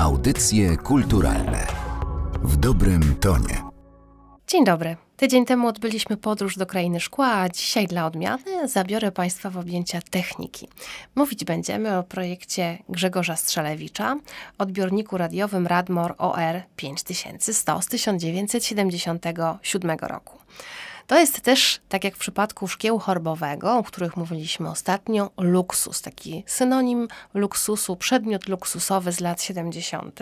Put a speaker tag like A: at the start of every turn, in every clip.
A: Audycje kulturalne w dobrym tonie. Dzień dobry. Tydzień temu odbyliśmy podróż do krainy szkła, a dzisiaj dla odmiany zabiorę Państwa w objęcia techniki. Mówić będziemy o projekcie Grzegorza Strzelewicza, odbiorniku radiowym Radmor OR 5100 z 1977 roku. To jest też, tak jak w przypadku szkieł chorbowego, o których mówiliśmy ostatnio, luksus, taki synonim luksusu, przedmiot luksusowy z lat 70.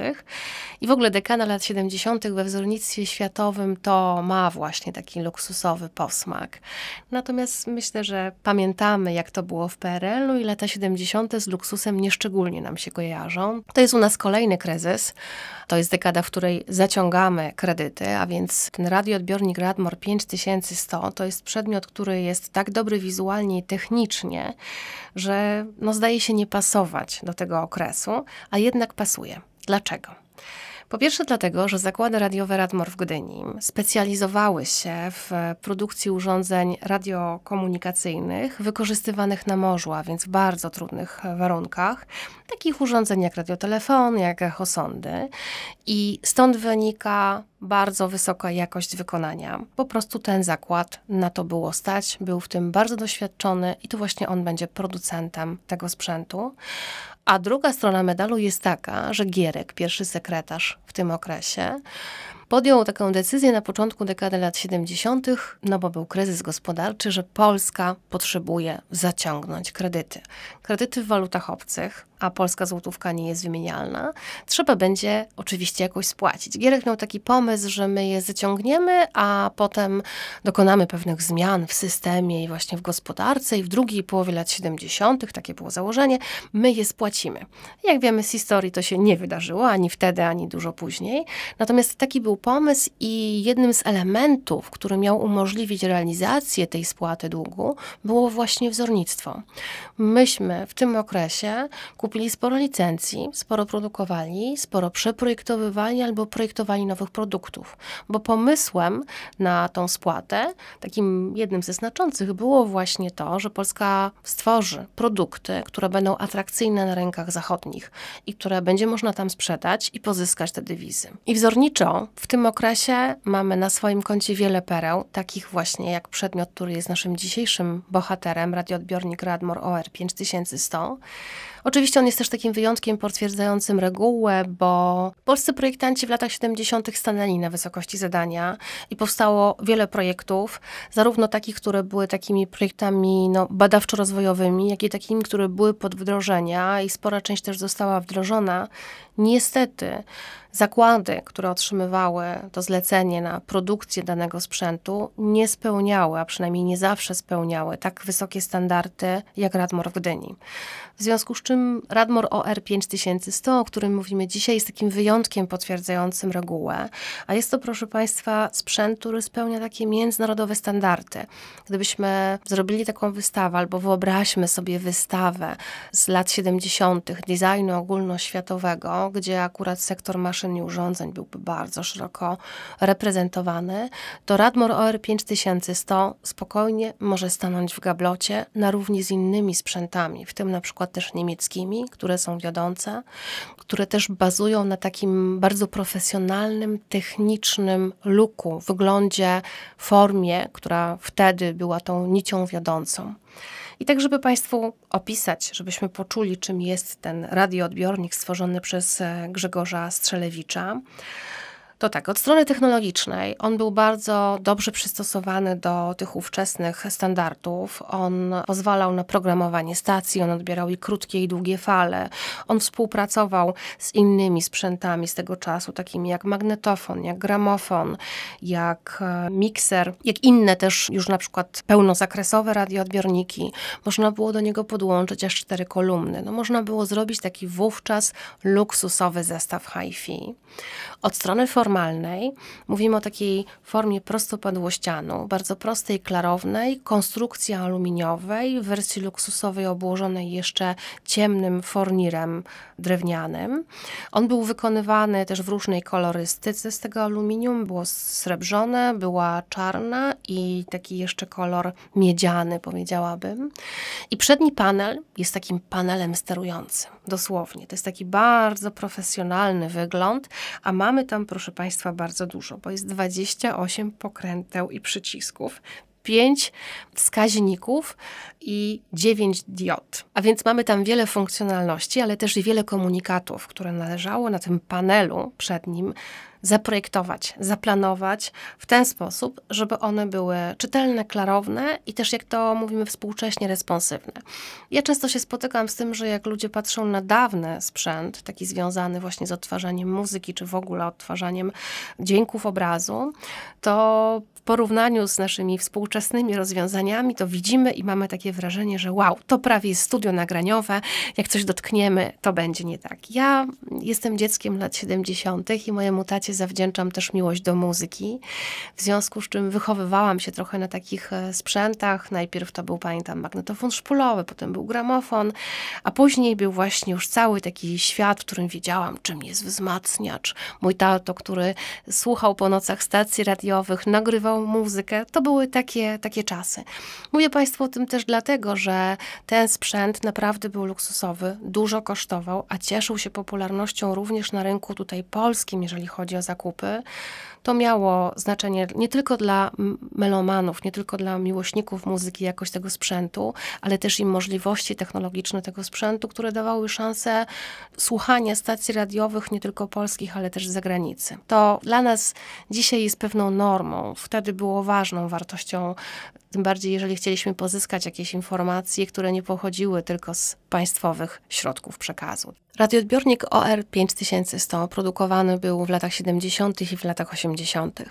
A: I w ogóle dekana lat 70. we wzornictwie światowym to ma właśnie taki luksusowy posmak. Natomiast myślę, że pamiętamy, jak to było w PRL-u i lata 70. z luksusem nieszczególnie nam się kojarzą. To jest u nas kolejny kryzys. To jest dekada, w której zaciągamy kredyty, a więc ten radioodbiornik Radmor 5000 100 to jest przedmiot, który jest tak dobry wizualnie i technicznie, że no, zdaje się nie pasować do tego okresu, a jednak pasuje. Dlaczego? Po pierwsze dlatego, że zakłady radiowe Radmor w Gdyni specjalizowały się w produkcji urządzeń radiokomunikacyjnych wykorzystywanych na morzu, a więc w bardzo trudnych warunkach, takich urządzeń jak radiotelefon, jak echosondy i stąd wynika bardzo wysoka jakość wykonania. Po prostu ten zakład na to było stać, był w tym bardzo doświadczony i to właśnie on będzie producentem tego sprzętu. A druga strona medalu jest taka, że Gierek, pierwszy sekretarz w tym okresie, podjął taką decyzję na początku dekady lat 70., no bo był kryzys gospodarczy, że Polska potrzebuje zaciągnąć kredyty. Kredyty w walutach obcych, a polska złotówka nie jest wymienialna, trzeba będzie oczywiście jakoś spłacić. Gierek miał taki pomysł, że my je zaciągniemy, a potem dokonamy pewnych zmian w systemie i właśnie w gospodarce i w drugiej połowie lat 70., takie było założenie, my je spłacimy. Jak wiemy z historii, to się nie wydarzyło ani wtedy, ani dużo później. Natomiast taki był pomysł i jednym z elementów, który miał umożliwić realizację tej spłaty długu, było właśnie wzornictwo. Myśmy w tym okresie kupili sporo licencji, sporo produkowali, sporo przeprojektowywali albo projektowali nowych produktów, bo pomysłem na tą spłatę, takim jednym ze znaczących, było właśnie to, że Polska stworzy produkty, które będą atrakcyjne na rynkach zachodnich i które będzie można tam sprzedać i pozyskać te dywizy. I wzorniczo w tym okresie mamy na swoim koncie wiele pereł, takich właśnie jak przedmiot, który jest naszym dzisiejszym bohaterem, radioodbiornik Radmor OR 5100, Oczywiście on jest też takim wyjątkiem potwierdzającym regułę, bo polscy projektanci w latach 70. stanęli na wysokości zadania i powstało wiele projektów, zarówno takich, które były takimi projektami no, badawczo-rozwojowymi, jak i takimi, które były pod wdrożenia i spora część też została wdrożona. Niestety zakłady, które otrzymywały to zlecenie na produkcję danego sprzętu, nie spełniały, a przynajmniej nie zawsze spełniały tak wysokie standardy jak Radmor w Gdyni. W związku z czym którym Radmor OR 5100, o którym mówimy dzisiaj, jest takim wyjątkiem potwierdzającym regułę, a jest to, proszę Państwa, sprzęt, który spełnia takie międzynarodowe standardy. Gdybyśmy zrobili taką wystawę, albo wyobraźmy sobie wystawę z lat 70. designu ogólnoświatowego, gdzie akurat sektor maszyn i urządzeń byłby bardzo szeroko reprezentowany, to Radmor OR 5100 spokojnie może stanąć w gablocie na równi z innymi sprzętami, w tym na przykład też nimi które są wiodące, które też bazują na takim bardzo profesjonalnym, technicznym luku, wyglądzie, formie, która wtedy była tą nicią wiodącą. I tak, żeby Państwu opisać, żebyśmy poczuli, czym jest ten radioodbiornik stworzony przez e, Grzegorza Strzelewicza, to tak, od strony technologicznej on był bardzo dobrze przystosowany do tych ówczesnych standardów. On pozwalał na programowanie stacji, on odbierał i krótkie, i długie fale. On współpracował z innymi sprzętami z tego czasu, takimi jak magnetofon, jak gramofon, jak e, mikser, jak inne też już na przykład pełnozakresowe radioodbiorniki. Można było do niego podłączyć aż cztery kolumny. No, można było zrobić taki wówczas luksusowy zestaw hi-fi. Od strony formalnej formalnej mówimy o takiej formie prostopadłościanu, bardzo prostej, klarownej, konstrukcji aluminiowej, w wersji luksusowej obłożonej jeszcze ciemnym fornirem drewnianym. On był wykonywany też w różnej kolorystyce z tego aluminium, było srebrzone, była czarna i taki jeszcze kolor miedziany, powiedziałabym. I przedni panel jest takim panelem sterującym dosłownie. To jest taki bardzo profesjonalny wygląd, a mamy tam, proszę Państwa, bardzo dużo, bo jest 28 pokręteł i przycisków. 5 wskaźników i 9 diod. A więc mamy tam wiele funkcjonalności, ale też i wiele komunikatów, które należało na tym panelu przed nim zaprojektować, zaplanować w ten sposób, żeby one były czytelne, klarowne i też, jak to mówimy współcześnie, responsywne. Ja często się spotykam z tym, że jak ludzie patrzą na dawny sprzęt, taki związany właśnie z odtwarzaniem muzyki, czy w ogóle odtwarzaniem dźwięków obrazu, to w porównaniu z naszymi współczesnymi rozwiązaniami, to widzimy i mamy takie wrażenie, że wow, to prawie jest studio nagraniowe, jak coś dotkniemy, to będzie nie tak. Ja jestem dzieckiem lat 70. i mojemu tacie tacie zawdzięczam też miłość do muzyki, w związku z czym wychowywałam się trochę na takich e, sprzętach. Najpierw to był, pamiętam, magnetofon szpulowy, potem był gramofon, a później był właśnie już cały taki świat, w którym wiedziałam, czym jest wzmacniacz. Mój tato, który słuchał po nocach stacji radiowych, nagrywał muzykę. To były takie, takie czasy. Mówię Państwu o tym też dlatego, że ten sprzęt naprawdę był luksusowy, dużo kosztował, a cieszył się popularnością również na rynku tutaj polskim, jeżeli chodzi o zakupy, to miało znaczenie nie tylko dla melomanów, nie tylko dla miłośników muzyki, jakość tego sprzętu, ale też i możliwości technologiczne tego sprzętu, które dawały szansę słuchania stacji radiowych nie tylko polskich, ale też z zagranicy. To dla nas dzisiaj jest pewną normą. Wtedy było ważną wartością, tym bardziej jeżeli chcieliśmy pozyskać jakieś informacje, które nie pochodziły tylko z państwowych środków przekazu. Radioodbiornik OR5100 produkowany był w latach 70. i w latach 80.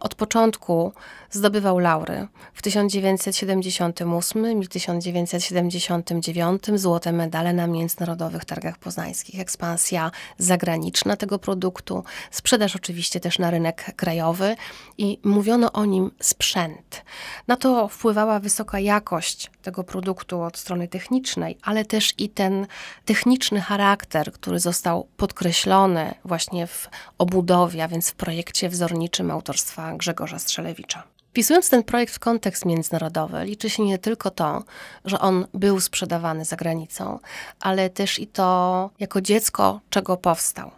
A: Od początku zdobywał laury w 1978 i 1979 złote medale na międzynarodowych targach poznańskich. Ekspansja zagraniczna tego produktu, sprzedaż oczywiście też na rynek krajowy i mówiono o nim sprzęt. Na to wpływała wysoka jakość tego produktu od strony technicznej, ale też i ten techniczny charakter charakter, który został podkreślony właśnie w obudowie, a więc w projekcie wzorniczym autorstwa Grzegorza Strzelewicza. Wpisując ten projekt w kontekst międzynarodowy, liczy się nie tylko to, że on był sprzedawany za granicą, ale też i to, jako dziecko, czego powstał.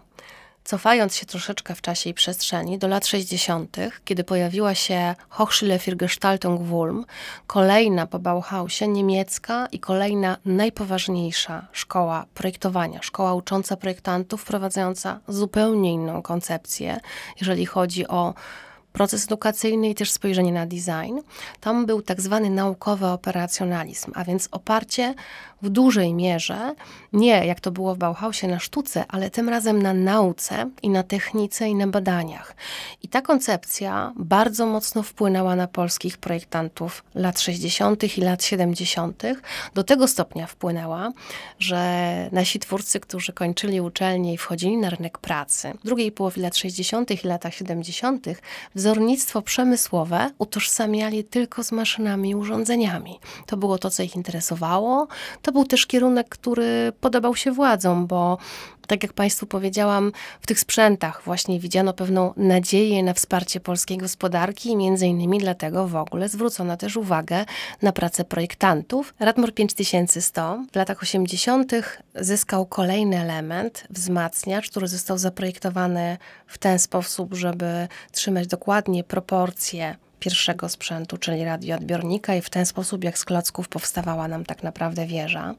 A: Cofając się troszeczkę w czasie i przestrzeni do lat 60., kiedy pojawiła się Hochschule für Gestaltung Wulm, kolejna po Bauhausie niemiecka i kolejna najpoważniejsza szkoła projektowania, szkoła ucząca projektantów, wprowadzająca zupełnie inną koncepcję, jeżeli chodzi o proces edukacyjny i też spojrzenie na design. Tam był tak zwany naukowy operacjonalizm, a więc oparcie w dużej mierze, nie jak to było w Bauhausie na sztuce, ale tym razem na nauce i na technice i na badaniach. I ta koncepcja bardzo mocno wpłynęła na polskich projektantów lat 60. i lat 70. Do tego stopnia wpłynęła, że nasi twórcy, którzy kończyli uczelnie i wchodzili na rynek pracy w drugiej połowie lat 60. i latach 70. wzornictwo przemysłowe utożsamiali tylko z maszynami i urządzeniami. To było to, co ich interesowało, to to był też kierunek, który podobał się władzom, bo tak jak Państwu powiedziałam, w tych sprzętach właśnie widziano pewną nadzieję na wsparcie polskiej gospodarki i między innymi dlatego w ogóle zwrócono też uwagę na pracę projektantów. Radmor 5100 w latach 80. zyskał kolejny element, wzmacniacz, który został zaprojektowany w ten sposób, żeby trzymać dokładnie proporcje pierwszego sprzętu, czyli radioodbiornika i w ten sposób jak z klocków powstawała nam tak naprawdę wieża.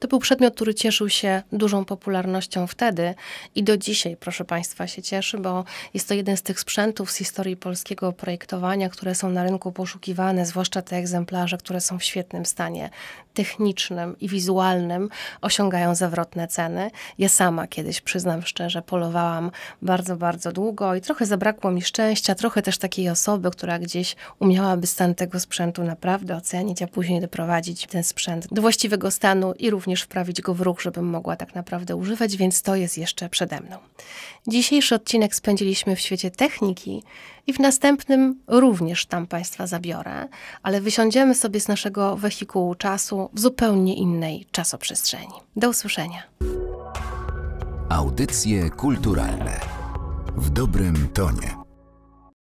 A: To był przedmiot, który cieszył się dużą popularnością wtedy i do dzisiaj, proszę Państwa, się cieszy, bo jest to jeden z tych sprzętów z historii polskiego projektowania, które są na rynku poszukiwane, zwłaszcza te egzemplarze, które są w świetnym stanie technicznym i wizualnym, osiągają zawrotne ceny. Ja sama kiedyś, przyznam szczerze, polowałam bardzo, bardzo długo i trochę zabrakło mi szczęścia, trochę też takiej osoby, która gdzieś umiałaby stan tego sprzętu naprawdę ocenić, a później doprowadzić ten sprzęt do właściwego stanu i również również wprawić go w ruch, żebym mogła tak naprawdę używać, więc to jest jeszcze przede mną. Dzisiejszy odcinek spędziliśmy w świecie techniki i w następnym również tam Państwa zabiorę, ale wysiądziemy sobie z naszego wehikułu czasu w zupełnie innej czasoprzestrzeni. Do usłyszenia. Audycje kulturalne w dobrym tonie.